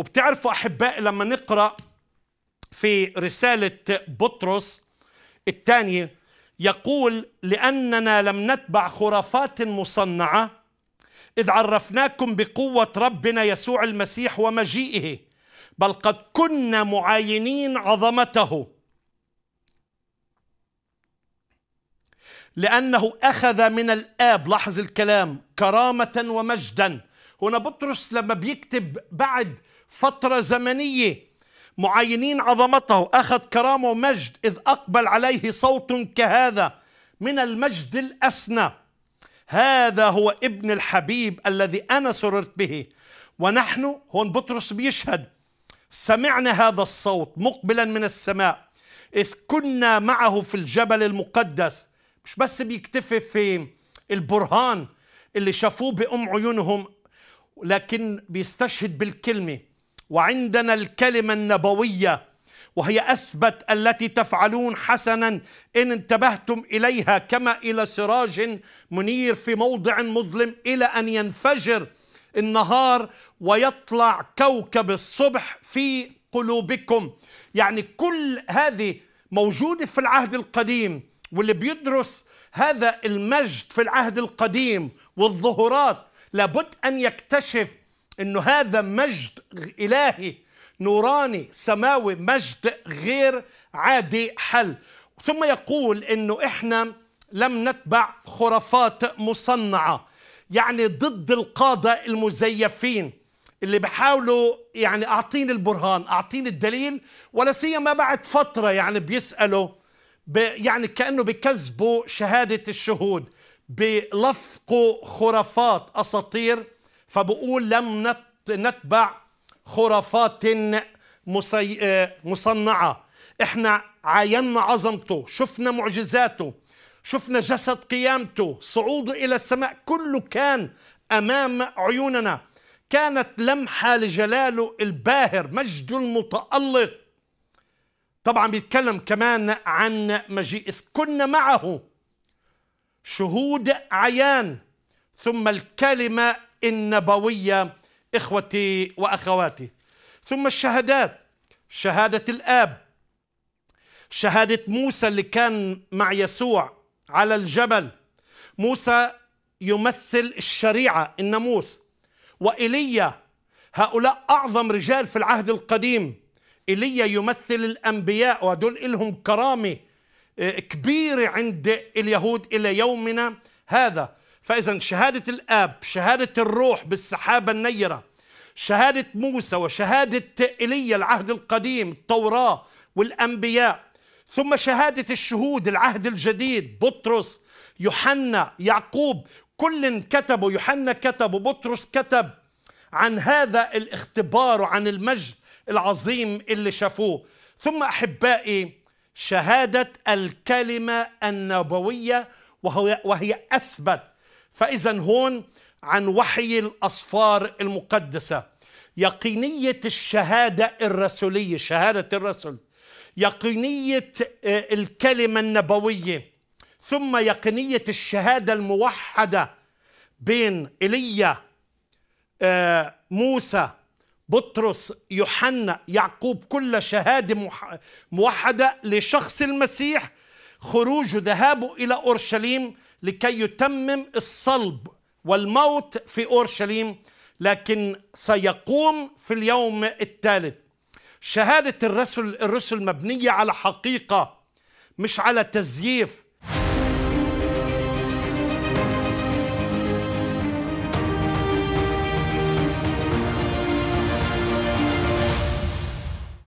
وبتعرفوا أحباء لما نقرأ في رسالة بطرس الثانية يقول لأننا لم نتبع خرافات مصنعة إذ عرفناكم بقوة ربنا يسوع المسيح ومجيئه بل قد كنا معاينين عظمته لأنه أخذ من الآب لاحظ الكلام كرامة ومجدا هنا بطرس لما بيكتب بعد فترة زمنية معينين عظمته أخذ كرامة ومجد إذ أقبل عليه صوت كهذا من المجد الأسنى هذا هو ابن الحبيب الذي أنا سررت به ونحن هون بطرس بيشهد سمعنا هذا الصوت مقبلا من السماء إذ كنا معه في الجبل المقدس مش بس بيكتفي في البرهان اللي شافوه بأم عيونهم لكن بيستشهد بالكلمة وعندنا الكلمة النبوية وهي أثبت التي تفعلون حسنا إن انتبهتم إليها كما إلى سراج منير في موضع مظلم إلى أن ينفجر النهار ويطلع كوكب الصبح في قلوبكم يعني كل هذه موجودة في العهد القديم واللي بيدرس هذا المجد في العهد القديم والظهورات لابد أن يكتشف انه هذا مجد الهي نوراني سماوي مجد غير عادي حل ثم يقول انه احنا لم نتبع خرافات مصنعه يعني ضد القاده المزيفين اللي بحاولوا يعني اعطيني البرهان اعطيني الدليل ولا سيما بعد فتره يعني بيسالوا يعني كانه بكذبوا شهاده الشهود بلفقوا خرافات اساطير فبقول لم نتبع خرافات مسي... مصنعة احنا عاينا عظمته شفنا معجزاته شفنا جسد قيامته صعوده إلى السماء كله كان أمام عيوننا كانت لمحة لجلاله الباهر مجد المتألق طبعا بيتكلم كمان عن مجيء كنا معه شهود عيان ثم الكلمة النبوية إخوتي وأخواتي ثم الشهادات شهادة الآب شهادة موسى اللي كان مع يسوع على الجبل موسى يمثل الشريعة الناموس وإيليا هؤلاء أعظم رجال في العهد القديم إيليا يمثل الأنبياء ودول إلهم كرامة آه، كبيرة عند اليهود إلى يومنا هذا فإذا شهادة الآب شهادة الروح بالسحابة النيرة شهادة موسى وشهادة إيليا العهد القديم التوراة والأنبياء ثم شهادة الشهود العهد الجديد بطرس يوحنا يعقوب كل كتبوا يوحنا كتب وبطرس كتب عن هذا الاختبار وعن المجد العظيم اللي شافوه ثم أحبائي شهادة الكلمة النبوية وهي, وهي أثبت فإذا هون عن وحي الأصفار المقدسة يقينية الشهادة الرسولية شهادة الرسل يقينية آه، الكلمة النبوية ثم يقينية الشهادة الموحدة بين إيليا آه، موسى بطرس يوحنا يعقوب كل شهادة موحدة لشخص المسيح خروجه ذهابه إلى أورشليم لكي يتمم الصلب والموت في اورشليم لكن سيقوم في اليوم الثالث شهاده الرسل الرسل مبنيه على حقيقه مش على تزييف